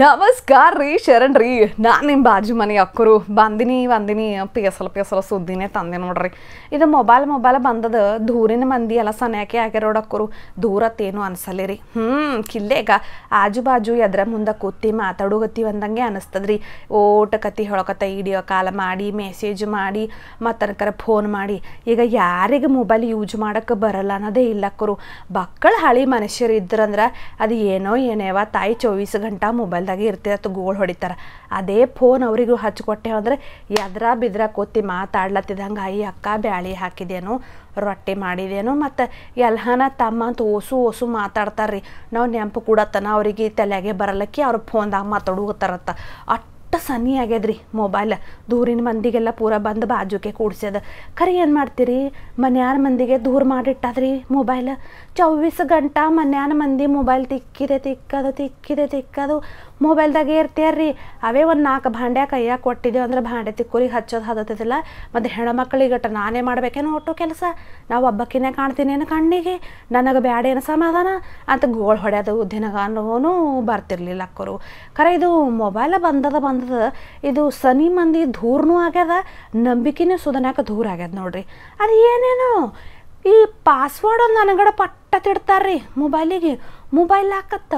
ನಮಸ್ಕಾರ ರೀ ಶರಣ್ ರೀ ನಾನು ನಿಮ್ಮ ಬಾಜು ಮನೆ ಅಕ್ಕರು ಬಂದಿನಿ ಬಂದಿನಿ ಪೇಸಲ ಪೇಸಲ ಸುದ್ದಿನೇ ತಂದೆ ನೋಡ್ರಿ ಇದು ಮೊಬೈಲ್ ಮೊಬೈಲ್ ಬಂದದ ದೂರಿನ ಮಂದಿ ಎಲ್ಲ ಸನ್ಯಾಕೆ ಅಕ್ಕರು ದೂರತ್ತೇನು ಅನ್ಸಲ್ಲ ರೀ ಹ್ಞೂ ಕಿಲ್ಲೇಗ ಆಜು ಬಾಜು ಎದ್ರ ಮುಂದೆ ಕೂತಿ ಮಾತಾಡೋಗತ್ತಿ ಅಂದಂಗೆ ಅನಿಸ್ತದ್ರಿ ಓಟ ಕತಿ ಹೇಳಕತ್ತ ವಿಡಿಯೋ ಕಾಲ್ ಮಾಡಿ ಮೆಸೇಜ್ ಮಾಡಿ ಮತ್ತನಕರ ಫೋನ್ ಮಾಡಿ ಈಗ ಯಾರಿಗೆ ಮೊಬೈಲ್ ಯೂಸ್ ಮಾಡೋಕೆ ಬರಲ್ಲ ಅನ್ನೋದೇ ಇಲ್ಲ ಅಕ್ಕರು ಬಕ್ಕಳ ಹಳಿ ಮನುಷ್ಯರು ಇದ್ರಂದ್ರೆ ಅದು ಏನೋ ಏನೇವ ತಾಯಿ ಚೌವೀಸ್ ಗಂಟೆ ಮೊಬೈಲ್ ಮೊಬೈಲ್ದಾಗೆ ಅಥವಾ ಗೋಳು ಹೊಡಿತಾರೆ ಅದೇ ಫೋನ್ ಅವರಿಗೂ ಹಚ್ಕೊಟ್ಟೆ ಅಂದರೆ ಎದ್ರ ಬಿದ್ರ ಕೂತಿ ಮಾತಾಡ್ಲತ್ತಿದಂಗೆ ಅಯ್ಯ ಅಕ್ಕ ಬ್ಯಾಳಿ ಹಾಕಿದೇನು ರೊಟ್ಟಿ ಮಾಡಿದೇನು ಮತ್ತು ಎಲ್ಲಾನ ತಮ್ಮ ಅಂತ ಓಸು ಓಸು ಮಾತಾಡ್ತಾರ್ರಿ ರೀ ನಾವು ನೆಂಪು ಕೂಡತ್ತನ ಅವರಿಗೆ ತಲೆಗೆ ಬರಲಕ್ಕಿ ಅವ್ರ ಫೋನ್ದಾಗ ಮಾತಾಡುತ್ತಾರತ್ತ ಅಟ್ ಅಷ್ಟು ಸನಿ ಆಗ್ಯದ್ರಿ ಮೊಬೈಲ್ ದೂರಿನ ಮಂದಿಗೆಲ್ಲ ಪೂರ ಬಂದು ಬಾಜುಕೆ ಕೂಡ್ಸ್ಯದ ಖರೆ ಏನು ಮಾಡ್ತೀರಿ ಮನ್ಯಾರ ಮಂದಿಗೆ ದೂರ ಮಾಡಿಟ್ಟಾದ್ರಿ ಮೊಬೈಲ್ ಚೌವೀಸ್ ಗಂಟಾ ಮನ್ಯಾನ ಮಂದಿ ಮೊಬೈಲ್ ತಿಕ್ಕಿದೆ ತಿಕ್ಕದು ತಿಕ್ಕಿದೆ ತಿಕ್ಕದು ಮೊಬೈಲ್ದಾಗೆ ಇರ್ತೀರ್ರಿ ಅವೇ ಒಂದು ನಾಲ್ಕು ಭಾಂಡ್ಯ ಕೈಯಾಗ ಕೊಟ್ಟಿದ್ದೆವು ಅಂದ್ರೆ ಭಾಂಡೆ ತಿಕ್ಕೋರಿಗೆ ಹಚ್ಚೋದು ಹದತ್ತದಿಲ್ಲ ಮತ್ತು ಗಟ್ಟ ನಾನೇ ಮಾಡ್ಬೇಕೇನು ಒಟ್ಟು ಕೆಲಸ ನಾವು ಒಬ್ಬಕ್ಕಿನೇ ಕಾಣ್ತೀನೇನು ಕಣ್ಣಿಗೆ ನನಗೆ ಬ್ಯಾಡೇನು ಸಮಾಧಾನ ಅಂತ ಗೋಳ್ ಹೊಡ್ಯೋದು ದಿನಗಾನೂ ಬರ್ತಿರ್ಲಿಲ್ಲ ಅಕ್ಕರು ಖರೆ ಇದು ಮೊಬೈಲ್ ಬಂದದ ಬಂದ ಇದು ಸನಿ ಮಂದಿ ದೂರನೂ ಆಗ್ಯದ ನಂಬಿಕೆನೇ ಸುಧನಾಕ ದೂರ ಆಗ್ಯದ ನೋಡ್ರಿ ಅದು ಏನೇನೋ ಈ ಪಾಸ್ವರ್ಡ್ ಒಂದು ನನಗಡೆ ಪಟ್ಟ ತಿಡ್ತಾರ್ರಿ ಮೊಬೈಲಿಗೆ ಮೊಬೈಲ್ ಹಾಕತ್ತ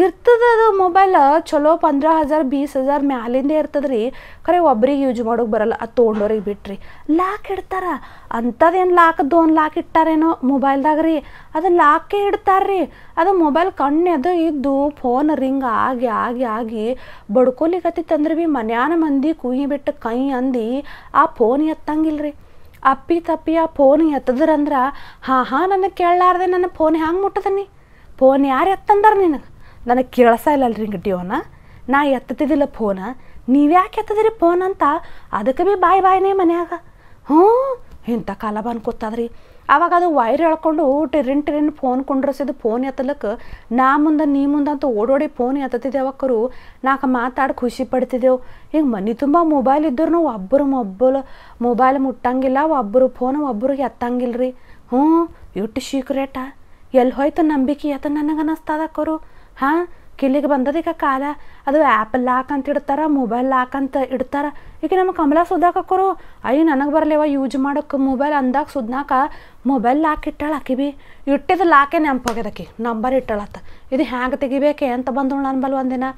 ಇರ್ತದದು ಮೊಬೈಲ್ ಚಲೋ ಪಂದ್ರ ಹಜಾರ್ ಬೀಸ್ ಹಜಾರ್ ಮ್ಯಾಲಿಂದ ಇರ್ತದ್ರಿ ಖರೆ ಒಬ್ರಿಗೆ ಯೂಸ್ ಮಾಡೋಕೆ ಬರಲ್ಲ ಅದು ತೊಗೊಂಡೋರಿಗೆ ಬಿಟ್ರಿ ಲಾಕ್ ಇಡ್ತಾರ ಅಂಥದ್ದೇನು ಲಾಕ್ ದೋನ್ ಲಾಕ್ ಇಟ್ಟಾರೇನೋ ಮೊಬೈಲ್ದಾಗ ರೀ ಅದು ಲಾಕೇ ಇಡ್ತಾರ್ರಿ ಅದು ಮೊಬೈಲ್ ಕಣ್ಣೆದು ಇದ್ದು ಫೋನ್ ರಿಂಗ್ ಆಗಿ ಆಗಿ ಆಗಿ ಬಡ್ಕೊಲಿಕತ್ತಿತ್ತಂದ್ರೆ ಭೀ ಮನ್ಯಾನ ಮಂದಿ ಕುಯ್ಯಿ ಬಿಟ್ಟು ಕೈ ಅಂದು ಆ ಫೋನ್ ಎತ್ತಂಗಿಲ್ಲ ರೀ ಅಪ್ಪಿ ತಪ್ಪಿ ಆ ಫೋನ್ ಎತ್ತದ್ರಂದ್ರೆ ಹಾಂ ಹಾಂ ನನಗೆ ಕೇಳಲಾರ್ದೆ ನನ್ನ ಫೋನ್ ಹ್ಯಾಂಗೆ ಮುಟ್ಟದನಿ ಫೋನ್ ಯಾರು ಎತ್ತಂದಾರ ನಿನಗೆ ನನಗೆ ಕೇಳಿಸ ರೀ ಗಟ್ಟಿಯವನ ನಾ ಎತ್ತತಿದ್ದಿಲ್ಲ ಫೋನ ನೀವ್ಯಾಕೆ ಎತ್ತದಿರಿ ಫೋನ್ ಅಂತ ಅದಕ್ಕೆ ಭೀ ಬಾಯ್ ಬಾಯ್ನೇ ಮನ್ಯಾಗ ಹ್ಞೂ ಇಂಥ ಕಾಲ ಬಂದು ಕೂತದ್ರಿ ಆವಾಗ ಅದು ವೈರ್ ಎಳ್ಕೊಂಡು ಟಿರಿನ್ ಟಿರಿನ್ ಫೋನ್ ಕುಂಡ್ರಸಿದ್ದು ಫೋನ್ ಎತ್ತಲಕ್ಕ ನಾ ಮುಂದೆ ನೀ ಮುಂದೆ ಅಂತ ಓಡೋಡಿ ಫೋನ್ ಎತ್ತತಿದ್ದೆ ಅವಕ್ಕರು ನಾಲ್ಕು ಮಾತಾಡಿ ಖುಷಿ ಪಡ್ತಿದ್ದೆವು ಈಗ ಮನೆ ತುಂಬ ಮೊಬೈಲ್ ನಾವು ಒಬ್ಬರು ಮೊಬೈಲ್ ಮೊಬೈಲ್ ಮುಟ್ಟಂಗಿಲ್ಲ ಒಬ್ಬರು ಫೋನ್ ಒಬ್ಬರಿಗೆ ಎತ್ತಂಗಿಲ್ಲ ರೀ ಹ್ಞೂ ಇಟ್ಟು ಸೀಕ್ರೆಟ ಎಲ್ಲಿ ಹೋಯ್ತು ನಂಬಿಕೆ ಎತ್ತ ನನಗೆ ಅನ್ನಿಸ್ತದಕ್ಕರು ಹಾಂ ಕಿಲ್ಲಿಗೆ ಬಂದದೀಗ ಕಾಲ ಅದು ಆ್ಯಪಲ್ ಲಾಕ್ ಅಂತ ಇಡ್ತಾರ ಮೊಬೈಲ್ ಲಾಕ್ ಅಂತ ಇಡ್ತಾರ ಈಗ ನಮ್ಮ ಕಮಲ ಸುದ್ದಾಕರು ಅಯ್ಯ ನನಗೆ ಬರಲಿವ ಯೂಜ್ ಮಾಡೋಕೆ ಮೊಬೈಲ್ ಅಂದಾಗ ಸುದ್ನಾಕ ಮೊಬೈಲ್ ಲಾಕ್ ಇಟ್ಟಾಳ ಆಕಿ ಭೀ ಇಟ್ಟಿದ್ದು ಲಾಕೇ ನೆನಪೋಗ್ಯದಕ್ಕೆ ನಂಬರ್ ಇಟ್ಟಳತ್ತ ಇದು ಹ್ಯಾಂಗೆ ತೆಗಿಬೇಕೆ ಅಂತ ಬಂದಳು ನನ್ನ ಬಲ್ ಒಂದಿನ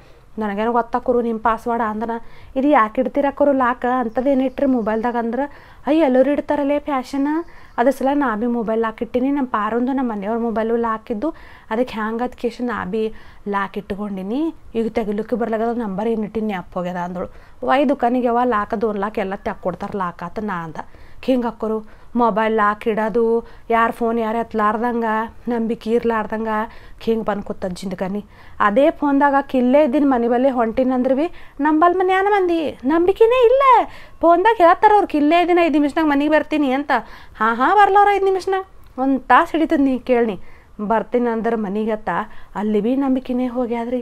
ನನಗೇನು ಗೊತ್ತಾಕರು ನಿಮ್ಮ ಪಾಸ್ವರ್ಡ್ ಅಂದನ ಇದು ಯಾಕೆ ಇಡ್ತೀರಾಕರು ಲಾಕ್ ಅಂಥದ್ದೇನು ಇಟ್ಟರೆ ಮೊಬೈಲ್ದಾಗ ಅಂದ್ರೆ ಅಯ್ಯ ಎಲ್ಲರೂ ಇಡ್ತಾರಲ್ಲೇ ಫ್ಯಾಷನ್ ಅದ್ರ ಸಲ ನಾ ಭೀ ಮೊಬೈಲ್ ಹಾಕಿಟ್ಟಿನಿ ನಮ್ಮ ಪಾರೊಂದು ನಮ್ಮ ಮನೆಯವ್ರ ಮೊಬೈಲು ಹಾಕಿದ್ದು ಅದಕ್ಕೆ ಹ್ಯಾಂಗೆ ಅದ ಕೇಶ ನಾ ಭೀ ಲಾಕ್ ಇಟ್ಕೊಂಡಿನಿ ಈಗ ತೆಗಿಲಿಕ್ಕೆ ಬರ್ಲಾಗದ ನಂಬರ್ ಏನು ಇಟ್ಟಿನಿ ಅಪ್ಪ ಹೋಗ್ಯದ ಅಂದಳು ವೈ ದುಕಾನಿಗೆ ಯಾವ ಲಾಕ್ ದೋನ್ ಲಾಕ್ ಎಲ್ಲ ತೆಕ್ಕೊಡ್ತಾರೆ ಲಾಕ್ ಆತ ನಾ ಅಂದ ಹಿಂಗೆ ಹಾಕೋರು ಮೊಬೈಲ್ ಲಾಕ್ ಇಡೋದು ಫೋನ್ ಯಾರು ಹತ್ತಲಾರ್ದಂಗೆ ನಂಬಿಕೆ ಇರ್ಲಾರ್ದಂಗೆ ಹಿಂಗೆ ಬಂದು ಕೂತದ ಕನಿ ಅದೇ ಫೋನ್ದಾಗ ಕಿಲ್ಲೇ ಇದ್ದೀನಿ ಮನೆ ಬಲ್ಲಿ ಅಂದ್ರೆ ಭೀ ನಂಬಲ್ ಮನ್ಯಾನ ಮಂದಿ ನಂಬಿಕೆನೇ ಇಲ್ಲ ಫೋನ್ದಾಗ ಹೇಳ್ತಾರೆ ಅವ್ರು ಕಿಲ್ಲೇ ಇದ್ದೀನಿ ಐದು ನಿಮಿಷನಾಗ ಮನೆಗೆ ಬರ್ತೀನಿ ಅಂತ ಹಾಂ ಹಾಂ ಬರ್ಲವ್ರ ಐದು ನಿಮಿಷನಾಗ ಒಂದು ತಾಸು ಹಿಡಿತದ ನೀ ಕೇಳಿ ಬರ್ತೀನಿ ಅಂದ್ರೆ ಅತ್ತ ಅಲ್ಲಿ ಭೀ ನಂಬಿಕೆನೇ ಹೋಗ್ಯಾದ್ರಿ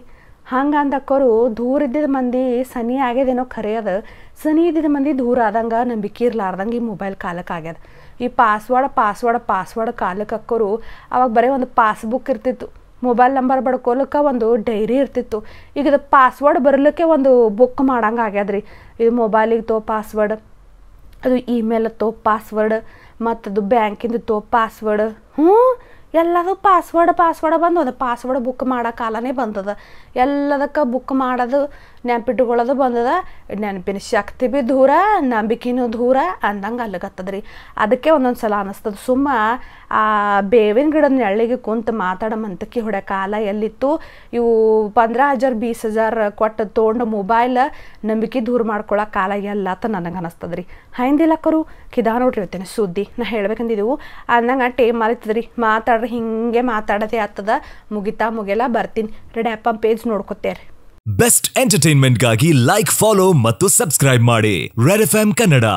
ಹಂಗೆ ಅಂದಕ್ಕೋರು ದೂರ ಇದ್ದಿದ್ದ ಮಂದಿ ಸನಿ ಆಗ್ಯದೇನೋ ಖರೆ ಅದ ಸನಿ ಇದ್ದಿದ್ದ ಮಂದಿ ದೂರ ಆದಂಗೆ ನಂಬಿಕೆ ಇರಲಾರ್ದಂಗೆ ಈ ಮೊಬೈಲ್ ಕಾಲಕ್ಕೆ ಆಗ್ಯದ ಈ ಪಾಸ್ವರ್ಡ್ ಪಾಸ್ವರ್ಡ್ ಪಾಸ್ವರ್ಡ್ ಕಾಲಕ್ಕೆ ಅಕ್ಕೋರು ಅವಾಗ ಬರೀ ಒಂದು ಪಾಸ್ಬುಕ್ ಇರ್ತಿತ್ತು ಮೊಬೈಲ್ ನಂಬರ್ ಬಡ್ಕೊಳಕ್ಕೆ ಒಂದು ಡೈರಿ ಇರ್ತಿತ್ತು ಈಗ ಇದು ಪಾಸ್ವರ್ಡ್ ಬರಲಿಕ್ಕೆ ಒಂದು ಬುಕ್ ಮಾಡಂಗೆ ಆಗ್ಯದ್ರಿ ಇದು ಮೊಬೈಲಿಗೆ ತೋ ಪಾಸ್ವರ್ಡ್ ಅದು ಇಮೇಲ್ ತೋ ಪಾಸ್ವರ್ಡ್ ಮತ್ತು ಅದು ಬ್ಯಾಂಕಿಂದು ತೋ ಪಾಸ್ವರ್ಡ್ ಹ್ಞೂ ಎಲ್ಲದು ಪಾಸ್ವರ್ಡ್ ಪಾಸ್ವರ್ಡ್ ಬಂದದ ಪಾಸ್ವರ್ಡ್ ಬುಕ್ ಮಾಡೋ ಕಾಲನೇ ಬಂದದ ಎಲ್ಲದಕ್ಕೆ ಬುಕ್ ಮಾಡೋದು ನೆನಪಿಟ್ಟುಕೊಳ್ಳೋದು ಬಂದದ ನೆನಪಿನ ಶಕ್ತಿ ಭೀ ದೂರ ನಂಬಿಕೆನೂ ದೂರ ಅಂದಂಗೆ ರೀ ಅದಕ್ಕೆ ಒಂದೊಂದು ಸಲ ಅನ್ನಿಸ್ತದ ಸುಮ್ಮ ಆ ಬೇವಿನ ಗಿಡದ ನೆರಳಿಗೆ ಕುಂತು ಮಾತಾಡೋ ಮಂತಕ್ಕೆ ಹೊಡೆ ಕಾಲ ಎಲ್ಲಿತ್ತು ಇವು ಪಂದ್ರ ಹಜಾರ್ ಬೀಸ್ ಹಜಾರ್ ಕೊಟ್ಟು ತೊಗೊಂಡು ಮೊಬೈಲ್ ನಂಬಿಕೆ ದೂರ ಮಾಡ್ಕೊಳ್ಳೋ ಕಾಲ ಎಲ್ಲ ಅಂತ ನನಗೆ ಅನ್ನಿಸ್ತದ್ರಿ ಹೈಂದಿಲ್ಲಕ್ಕರು ಕಿದಾ ನೋಡಿರ್ತೀನಿ ಸುದ್ದಿ ನಾ ಹೇಳ್ಬೇಕಂದಿದ್ದೆವು ಅಂದಂಗೆ ಟೇಮ್ ಮಾರಿತದ್ರಿ ಮಾತಾಡ್ರಿ ಹಿಂಗೆ ಮಾತಾಡೋದೇ ಆಗ್ತದ ಮುಗಿತಾ ಮುಗಿಯಲ್ಲ ಬರ್ತೀನಿ ರೆಡಿ ಆ್ಯಪ್ ಪೇಜ್ ರೀ ಬೆಸ್ಟ್ ಎಂಟರ್ಟೈನ್ಮೆಂಟ್ಗಾಗಿ ಲೈಕ್ ಫಾಲೋ ಮತ್ತು ಸಬ್ಸ್ಕ್ರೈಬ್ ಮಾಡಿ ರೆಡ್ ಎಫ್ ಕನ್ನಡ